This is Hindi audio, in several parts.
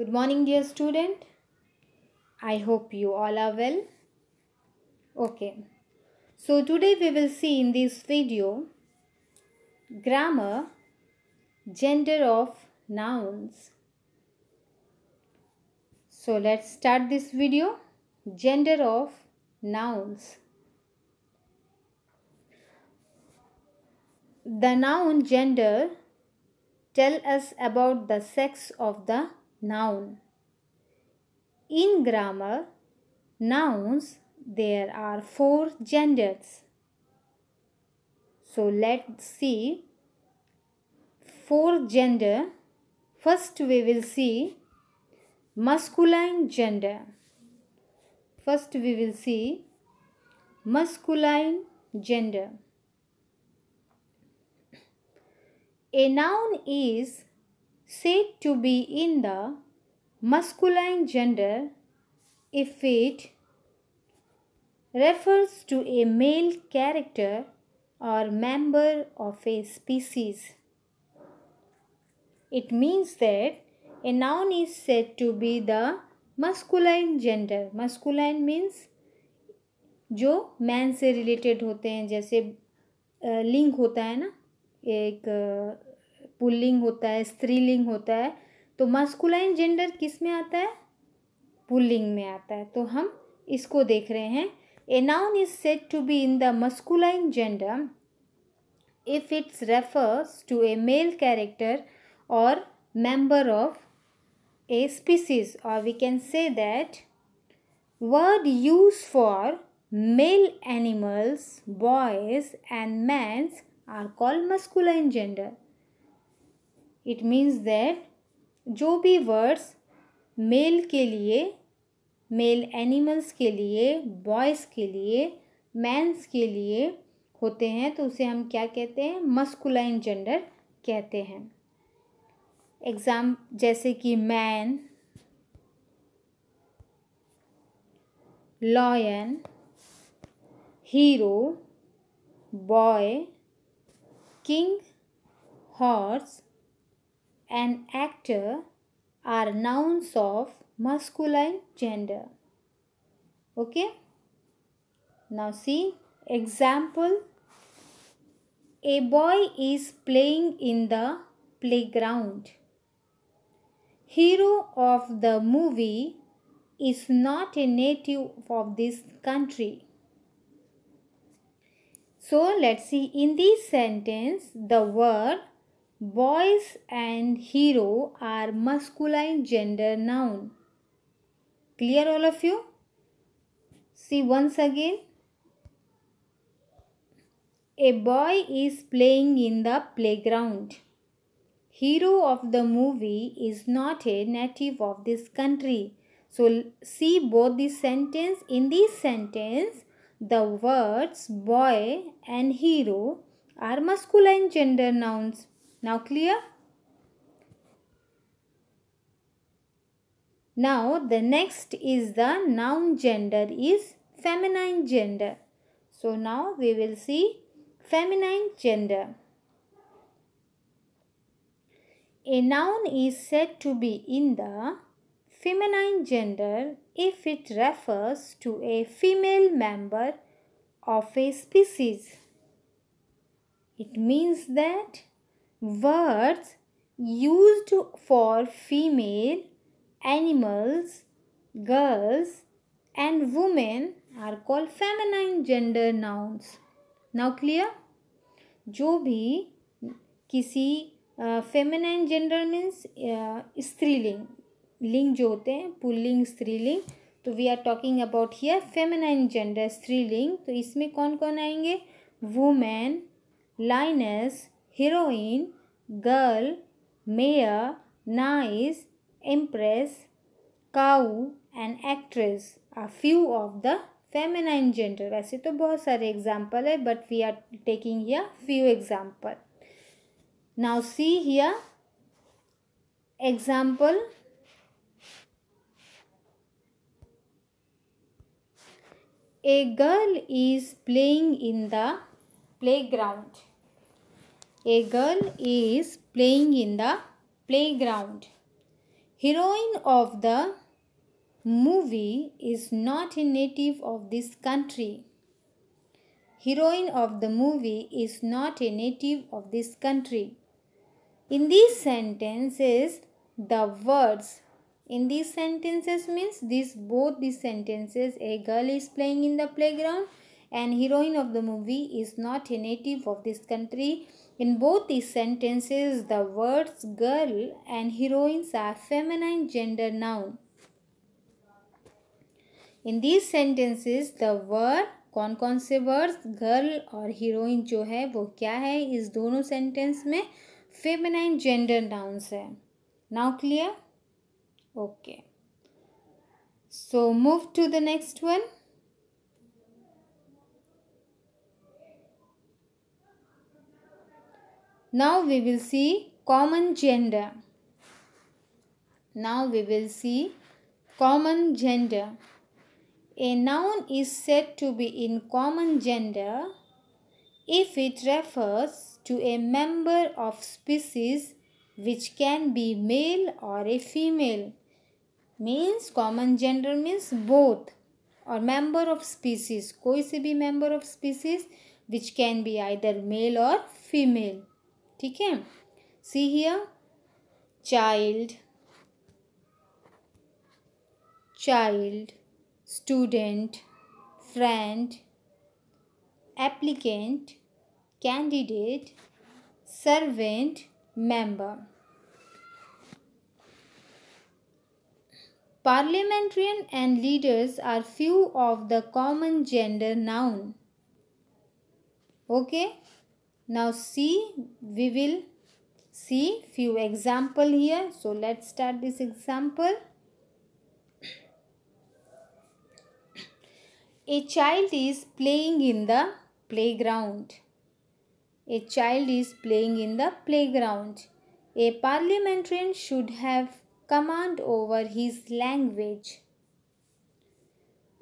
Good morning dear student. I hope you all are well. Okay. So today we will see in this video grammar, gender of nouns. So let's start this video. Gender of nouns. The noun gender tell us about the sex of the noun. In grammar, nouns, there are four genders. So let's see four gender. First we will see masculine gender. First we will see masculine gender. A noun is said to be in the masculine gender if it refers to a male character or member of a species. It means that a noun is said to be the masculine gender. Masculine means जो मैन से रिलेटेड होते हैं जैसे लिंग होता है ना एक पुल्लिंग होता है स्त्रीलिंग होता है तो मस्कुलाइन जेंडर किस में आता है पुल्लिंग में आता है तो हम इसको देख रहे हैं a noun is set to be in the masculine gender if its refers to a male character और मेंबर ऑफ ए स्पीसीज और we can say that word use for male animals boys and mans are call masculine gender it means that जो भी वर्ड्स मेल के लिए मेल एनिमल्स के लिए बॉयज़ के लिए मैंस के लिए होते हैं तो उसे हम क्या कहते हैं मस्कुलाइन जेंडर कहते हैं एग्ज़ाम जैसे कि man lion hero boy king horse and actor are nouns of masculine gender. Okay. Now see example. A boy is playing in the playground. Hero of the movie is not a native of this country. So let's see in this sentence the word Boys and hero are masculine gender noun. Clear all of you? See once again. A boy is playing in the playground. Hero of the movie is not a native of this country. So see both the sentence. In this sentence, the words boy and hero are masculine gender nouns now clear? Now the next is the noun gender is feminine gender. So now we will see feminine gender. A noun is said to be in the feminine gender if it refers to a female member of a species. It means that words used for female animals, girls, and women are called feminine gender nouns. Now clear? जो भी किसी फेमिनाइन जेंडर मीन्स स्त्रीलिंग लिंग जो होते हैं पुल्लिंग स्त्रीलिंग तो we are talking about here feminine gender स्त्रीलिंग तो इसमें कौन कौन आएंगे women lioness heroine, girl, mayor, nice, empress, cow and actress are few of the feminine gender. वैसे तो बहुत सारे example है but we are taking here few example. Now see here example A girl is playing in the playground. A girl is playing in the playground. Heroine of the movie is not a native of this country. Heroine of the movie is not a native of this country. In these sentences, the words in these sentences means these both these sentences a girl is playing in the playground and heroine of the movie is not a native of this country in both these sentences, the words girl and heroines are feminine gender noun. In these sentences, the word कौन कौन से वर्ड्स गर्ल और हीरोइन जो है वो क्या है इस दोनों सेंटेंस में फेमिनाइन जेंडर नाउन्स है now clear okay so move to the next one Now we will see common gender. Now we will see common gender. A noun is said to be in common gender if it refers to a member of species which can be male or a female. Means common gender means both or member of species. कोई से भी member of species which can be either male or female. ठीक है see here child child student friend applicant candidate servant member parliamentarian and leaders are few of the common gender noun okay Now see, we will see few example here. So let's start this example. A child is playing in the playground. A child is playing in the playground. A parliamentarian should have command over his language.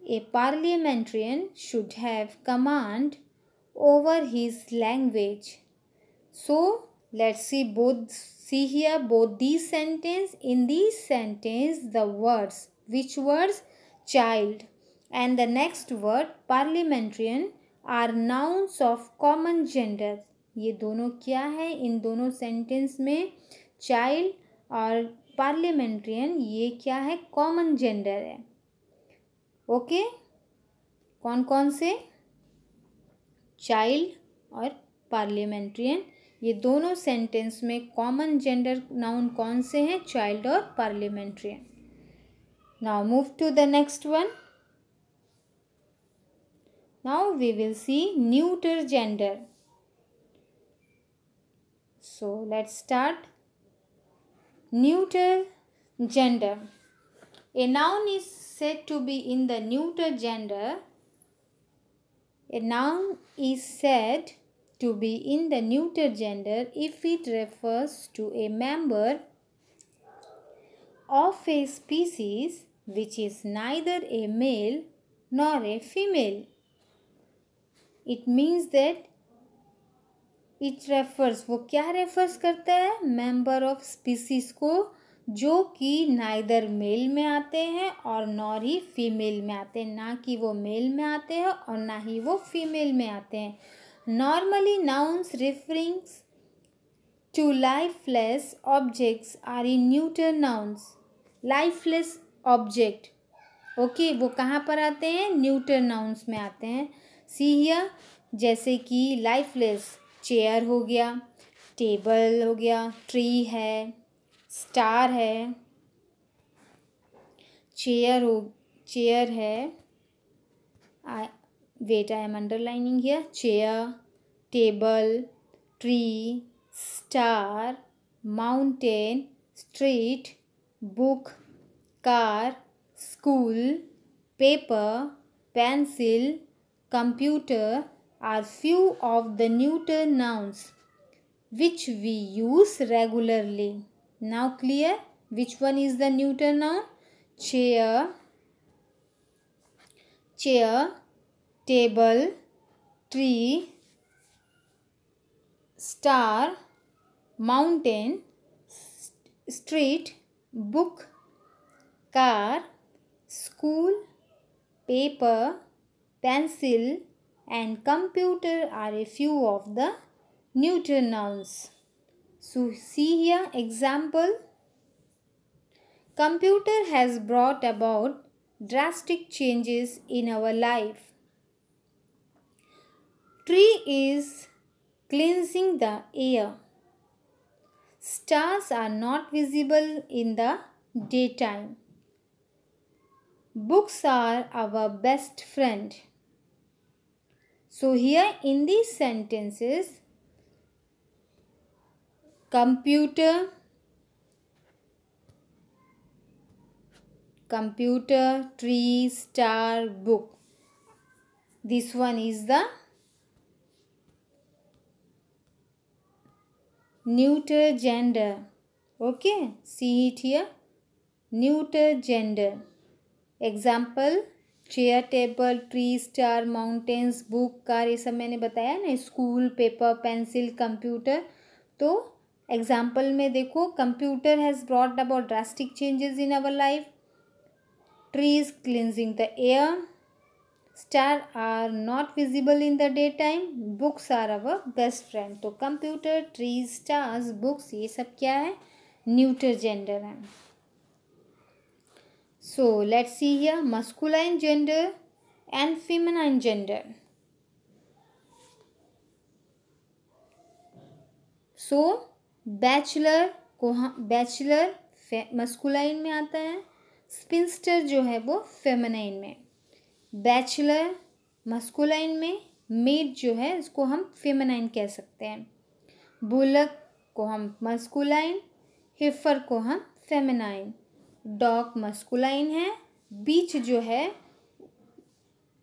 A parliamentarian should have command over his language. So let's see both see here both these sentence in these sentence the words which words child and the next word parliamentarian are nouns of common gender ये दोनों क्या है इन दोनों सेंटेंस में चाइल्ड और पार्लियामेंट्रियन ये क्या है कॉमन जेंडर है ओके कौन कौन से चाइल्ड और पार्लियामेंट्रियन ये दोनों सेंटेंस में कॉमन जेंडर नाउन कौन से हैं चाइल्ड और parliamentarian now move to the next one now we will see neuter gender so let's start neuter gender a noun is set to be in the neuter gender A noun is said to be in the neuter gender if it refers to a member of a species which is neither a male nor a female. It means that it refers. वो क्या refers करता है Member of species को जो कि नाइदर मेल में आते हैं और नॉर ही फीमेल में आते हैं ना कि वो मेल में आते हैं और ना ही वो फीमेल में आते हैं normally nouns referrings to lifeless objects are in neuter nouns lifeless object okay वो कहाँ पर आते हैं न्यूटर नाउन्स में आते हैं सी हियर जैसे कि लाइफलेस चेयर हो गया टेबल हो गया ट्री है स्टार है चेयर हो चेयर है I wait I am underlining here chair table tree star mountain street book car school paper pencil computer are few of the neuter nouns which we use regularly Now clear? Which one is the neuter noun? Chair, chair, table, tree, star, mountain, street, book, car, school, paper, pencil and computer are a few of the neuter nouns. So see here example. Computer has brought about drastic changes in our life. Tree is cleansing the air. Stars are not visible in the daytime. Books are our best friend. So here in these sentences, computer computer tree star book this one is the neuter gender okay see it here neuter gender example chair table tree star mountains book car ये सब मैंने बताया ना स्कूल पेपर पेंसिल कंप्यूटर तो एग्जाम्पल में देखो computer has brought about drastic changes in our life trees cleansing the air star are not visible in the day time books are our best friend तो कंप्यूटर ट्रीज स्टार्स बुक्स ये सब क्या है न्यूटर जेंडर हैं so let's see here masculine gender and feminine gender so bachelor को हम बैचलर मस्कुलाइन में आता है स्पिंस्टर जो है वो फेमनाइन में बैचलर मस्कुलाइन में मेड जो है इसको हम फेमनाइन कह सकते हैं बुलक को हम मस्कुलाइन हिफर को हम फेमनाइन डॉग मस्कुलाइन है बीच जो है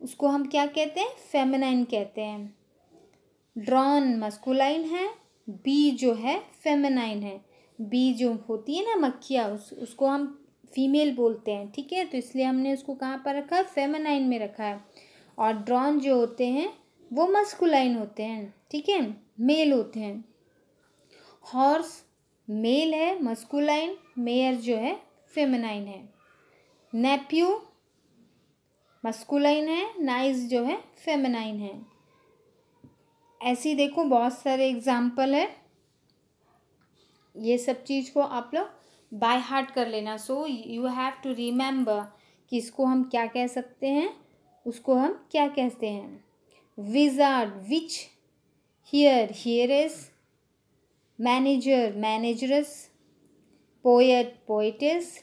उसको हम क्या कहते हैं फेमनाइन कहते हैं ड्रॉन मस्कुलाइन है बी जो है फेमेनाइन है बी जो होती है ना मक्खिया उस उसको हम फीमेल बोलते हैं ठीक है तो इसलिए हमने उसको कहाँ पर रखा है फेमेनाइन में रखा है और ड्रॉन जो होते हैं वो मस्कुलाइन होते हैं ठीक है मेल होते हैं हॉर्स मेल है मस्कुलाइन मेयर जो है फेमेनाइन है नेप्यू मस्कुलाइन है नाइस जो है फेमेनाइन है ऐसी देखो बहुत सारे एग्जाम्पल है ये सब चीज़ को आप लोग बाय हार्ट कर लेना so you have to remember कि इसको हम क्या कह सकते हैं उसको हम क्या कहते हैं wizard witch heir heiress manager manageress poet poetess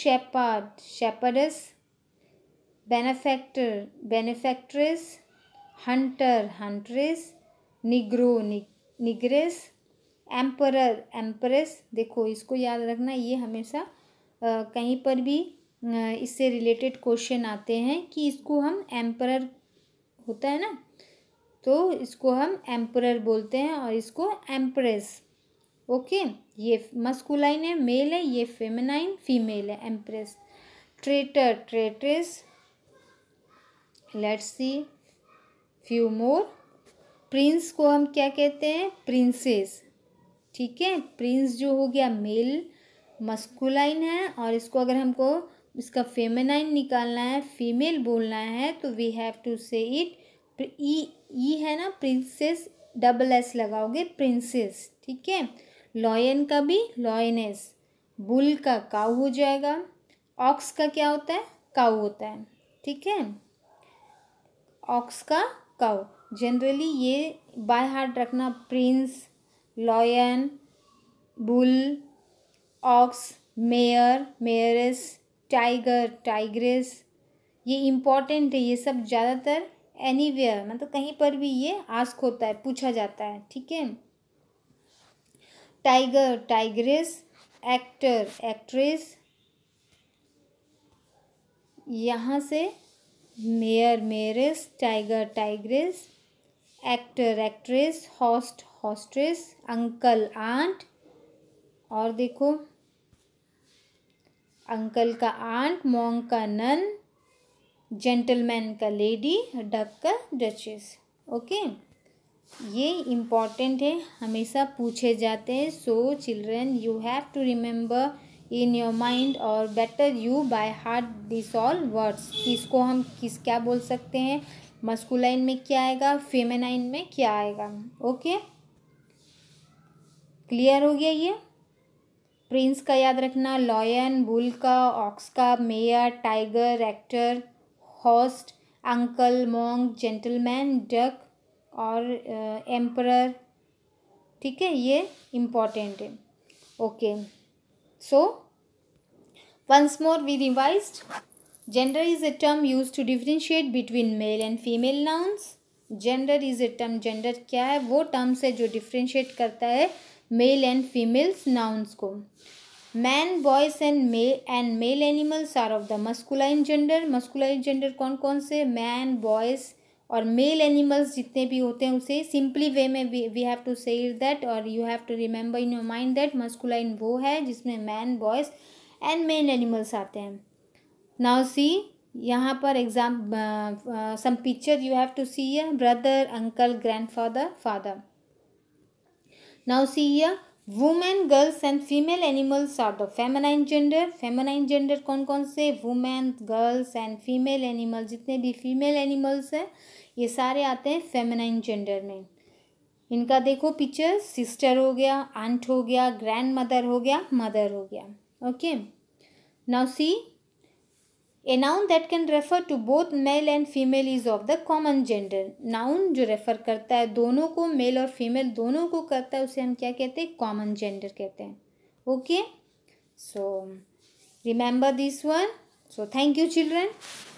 shepherd shepherdess benefactor benefactress hunter huntress negro negress emperor empress देखो इसको याद रखना ये हमेशा आ, कहीं पर भी आ, इससे रिलेटेड क्वेश्चन आते हैं कि इसको हम एम्परर होता है ना तो इसको हम एम्परर बोलते हैं और इसको एम्प्रेस ओके ये मस्कुलाइन है मेल है ये फेमेनाइन फीमेल है empress traitor traitress let's see few more prince को हम क्या कहते हैं प्रिंसेस ठीक है प्रिंस जो हो गया मेल मस्कुलाइन है और इसको अगर हमको इसका फेमेनाइन निकालना है फीमेल बोलना है तो we have to say it E E है ना प्रिंसेस डबल एस लगाओगे प्रिंसेस ठीक है लॉयन का भी लॉयनेस बुल का काउ हो जाएगा ऑक्स का क्या होता है काउ होता है ठीक है ऑक्स का काउ जनरली ये बाय हार्ट रखना prince lion bull ox mayor mayoress tiger tigress ये इम्पॉर्टेंट है ये सब ज़्यादातर एनी वेयर मतलब कहीं पर भी ये आस्क होता है पूछा जाता है ठीक है टाइगर टाइग्रेस एक्टर एक्ट्रेस यहाँ से mayor mayoress tiger tigress actor actress host hostess uncle aunt और देखो अंकल का आंट मॉन्ग का नन जेंटलमैन का लेडी डक का डचेस ओके ये इम्पॉर्टेंट है हमेशा पूछे जाते हैं so children you have to remember in your mind और better you by heart this all words किसको हम किस क्या बोल सकते हैं मस्कुलाइन में क्या आएगा फेमेनाइन में क्या आएगा ओके क्लियर हो गया ये प्रिंस का याद रखना लॉयन बुल का ऑक्स का mayor tiger actor host uncle monk gentleman duke और एम्परर uh, ठीक है ये इम्पॉर्टेंट है okay so Once more we revised. Gender is a term used to differentiate between male and female nouns. gender is a term gender kya hai wo terms है jo differentiate karta hai male and females nouns ko man boys and male and male animals are of the masculine gender masculine gender कौन कौन से मैन बॉयज और मेल एनिमल्स जितने भी होते हैं उसे सिंपली वे में we have to say that और you have to remember in your mind that masculine वो है जिसमें man boys and men animals आते हैं नाउ सी यहाँ पर exam some picture you have to C a brother uncle grandfather father now see a women girls and female animals are the feminine gender feminine gender कौन कौन से women girls and female animal जितने भी फीमेल एनिमल्स हैं ये सारे आते हैं फेमेनाइन जेंडर में इनका देखो पिक्चर सिस्टर हो गया आंट हो गया ग्रैंड मदर हो गया मदर हो गया okay okay? Now see, a noun that can refer to both male and female is of the common gender. Noun जो रेफर करता है दोनों को मेल और फीमेल दोनों को करता है उसे हम क्या कहते हैं कॉमन जेंडर कहते हैं okay so remember this one so thank you children